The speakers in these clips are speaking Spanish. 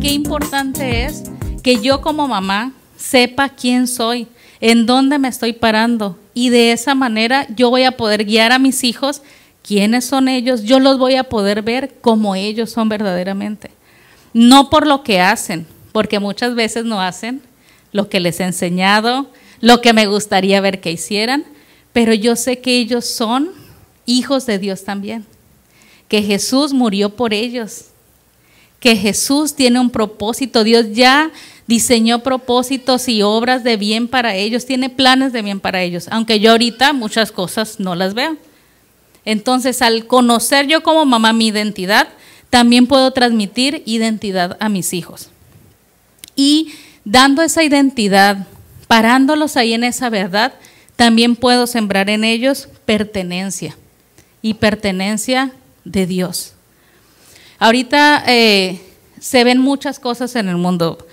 qué importante es que yo como mamá sepa quién soy, en dónde me estoy parando y de esa manera yo voy a poder guiar a mis hijos quiénes son ellos, yo los voy a poder ver como ellos son verdaderamente. No por lo que hacen, porque muchas veces no hacen lo que les he enseñado, lo que me gustaría ver que hicieran, pero yo sé que ellos son hijos de Dios también, que Jesús murió por ellos, que Jesús tiene un propósito. Dios ya diseñó propósitos y obras de bien para ellos, tiene planes de bien para ellos, aunque yo ahorita muchas cosas no las veo. Entonces, al conocer yo como mamá mi identidad, también puedo transmitir identidad a mis hijos. Y dando esa identidad, parándolos ahí en esa verdad, también puedo sembrar en ellos pertenencia y pertenencia de Dios. Ahorita eh, se ven muchas cosas en el mundo.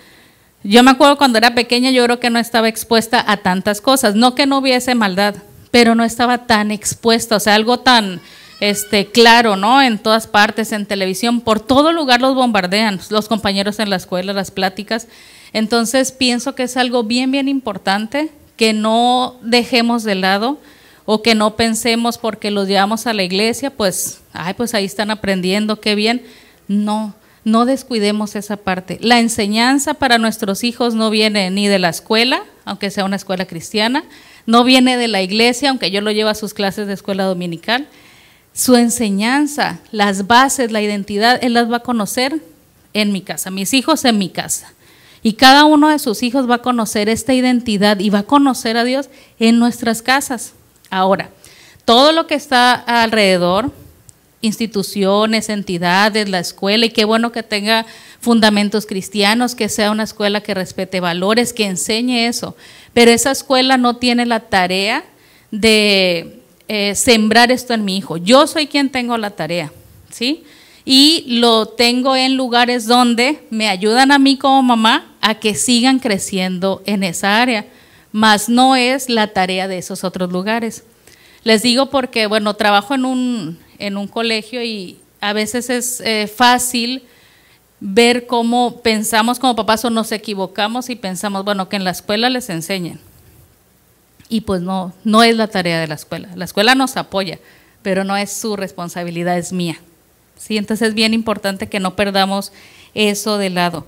Yo me acuerdo cuando era pequeña, yo creo que no estaba expuesta a tantas cosas. No que no hubiese maldad, pero no estaba tan expuesta, o sea, algo tan este, claro, ¿no? En todas partes, en televisión, por todo lugar los bombardean, los compañeros en la escuela, las pláticas. Entonces pienso que es algo bien, bien importante que no dejemos de lado o que no pensemos porque los llevamos a la iglesia, pues, ay, pues ahí están aprendiendo, qué bien. No, no descuidemos esa parte. La enseñanza para nuestros hijos no viene ni de la escuela, aunque sea una escuela cristiana, no viene de la iglesia, aunque yo lo llevo a sus clases de escuela dominical. Su enseñanza, las bases, la identidad, él las va a conocer en mi casa, mis hijos en mi casa. Y cada uno de sus hijos va a conocer esta identidad y va a conocer a Dios en nuestras casas. Ahora, todo lo que está alrededor, instituciones, entidades, la escuela, y qué bueno que tenga fundamentos cristianos, que sea una escuela que respete valores, que enseñe eso. Pero esa escuela no tiene la tarea de eh, sembrar esto en mi hijo. Yo soy quien tengo la tarea, ¿sí? Y lo tengo en lugares donde me ayudan a mí como mamá a que sigan creciendo en esa área, mas no es la tarea de esos otros lugares. Les digo porque, bueno, trabajo en un, en un colegio y a veces es eh, fácil ver cómo pensamos como papás o nos equivocamos y pensamos, bueno, que en la escuela les enseñen. Y pues no, no es la tarea de la escuela. La escuela nos apoya, pero no es su responsabilidad, es mía. ¿Sí? Entonces es bien importante que no perdamos eso de lado.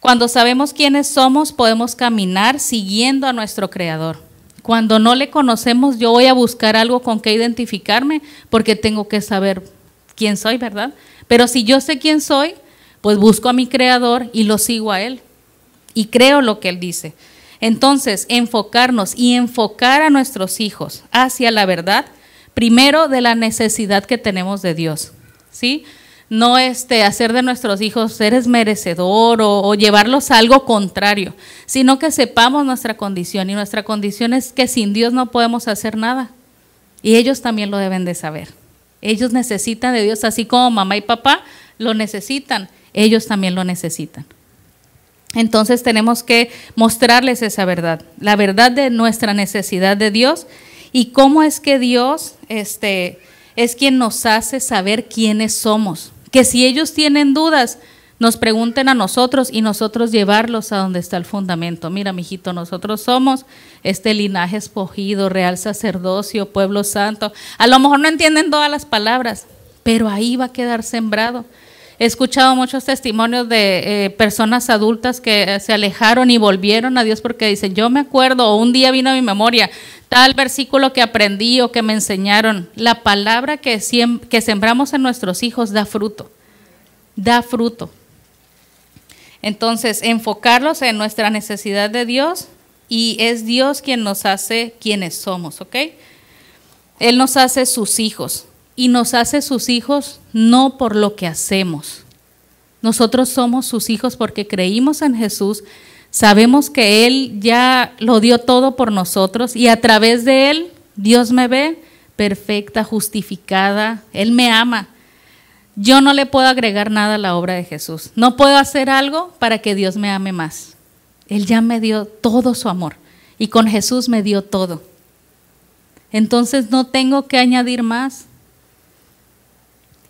Cuando sabemos quiénes somos, podemos caminar siguiendo a nuestro Creador. Cuando no le conocemos, yo voy a buscar algo con que identificarme porque tengo que saber quién soy, ¿verdad? Pero si yo sé quién soy, pues busco a mi creador y lo sigo a él y creo lo que él dice. Entonces, enfocarnos y enfocar a nuestros hijos hacia la verdad, primero de la necesidad que tenemos de Dios, ¿sí? no este, hacer de nuestros hijos seres merecedor o, llevarlos a algo contrario, sino que sepamos nuestra condición y nuestra condición es que sin Dios no podemos hacer nada. Y ellos también lo deben de saber. Ellos necesitan de Dios, así como mamá y papá lo necesitan, ellos también lo necesitan. Entonces tenemos que mostrarles esa verdad, la verdad de nuestra necesidad de Dios y cómo es que Dios este, es quien nos hace saber quiénes somos. Que si ellos tienen dudas, nos pregunten a nosotros y nosotros llevarlos a donde está el fundamento. Mira, mijito, nosotros somos este linaje escogido, real sacerdocio, pueblo santo. A lo mejor no entienden todas las palabras, pero ahí va a quedar sembrado. He escuchado muchos testimonios de eh, personas adultas que eh, se alejaron y volvieron a Dios porque dicen, yo me acuerdo, o un día vino a mi memoria tal versículo que aprendí o que me enseñaron. La palabra que, que sembramos en nuestros hijos da fruto, da fruto. Entonces, enfocarlos en nuestra necesidad de Dios y es Dios quien nos hace quienes somos, ¿ok? Él nos hace sus hijos y nos hace sus hijos no por lo que hacemos. Nosotros somos sus hijos porque creímos en Jesús, sabemos que Él ya lo dio todo por nosotros y a través de Él Dios me ve perfecta, justificada, Él me ama. Yo no le puedo agregar nada a la obra de Jesús. No puedo hacer algo para que Dios me ame más. Él ya me dio todo su amor y con Jesús me dio todo. Entonces no tengo que añadir más,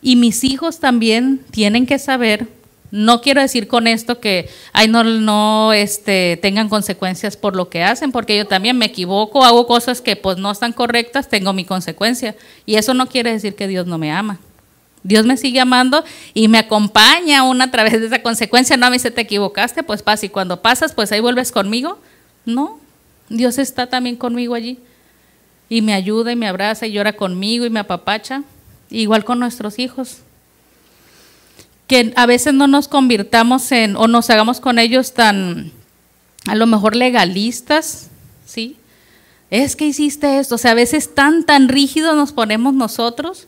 y mis hijos también tienen que saber, no quiero decir con esto que ay, no, no este, tengan consecuencias por lo que hacen, porque yo también me equivoco, hago cosas que pues no están correctas, tengo mi consecuencia. Y eso no quiere decir que Dios no me ama. Dios me sigue amando y me acompaña una a través de esa consecuencia. No mí se te equivocaste, pues pasa. Y cuando pasas, pues ahí vuelves conmigo. No, Dios está también conmigo allí. Y me ayuda y me abraza y llora conmigo y me apapacha igual con nuestros hijos. Que a veces no nos convirtamos en, o nos hagamos con ellos tan, a lo mejor legalistas, ¿sí? Es que hiciste esto, o sea, a veces tan, tan rígidos nos ponemos nosotros,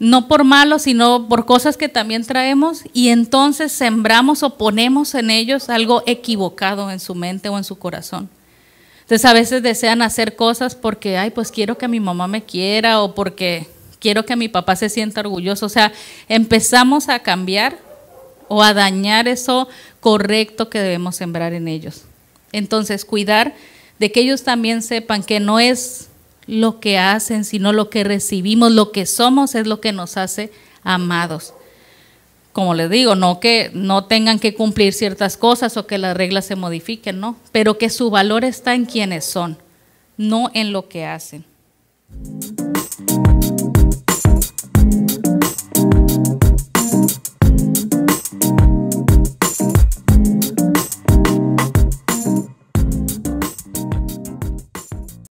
no por malos, sino por cosas que también traemos, y entonces sembramos o ponemos en ellos algo equivocado en su mente o en su corazón. Entonces a veces desean hacer cosas porque, ay, pues quiero que mi mamá me quiera o porque quiero que mi papá se sienta orgulloso. O sea, empezamos a cambiar o a dañar eso correcto que debemos sembrar en ellos. Entonces, cuidar de que ellos también sepan que no es lo que hacen, sino lo que recibimos, lo que somos es lo que nos hace amados. Como les digo, no que no tengan que cumplir ciertas cosas o que las reglas se modifiquen, no, pero que su valor está en quienes son, no en lo que hacen.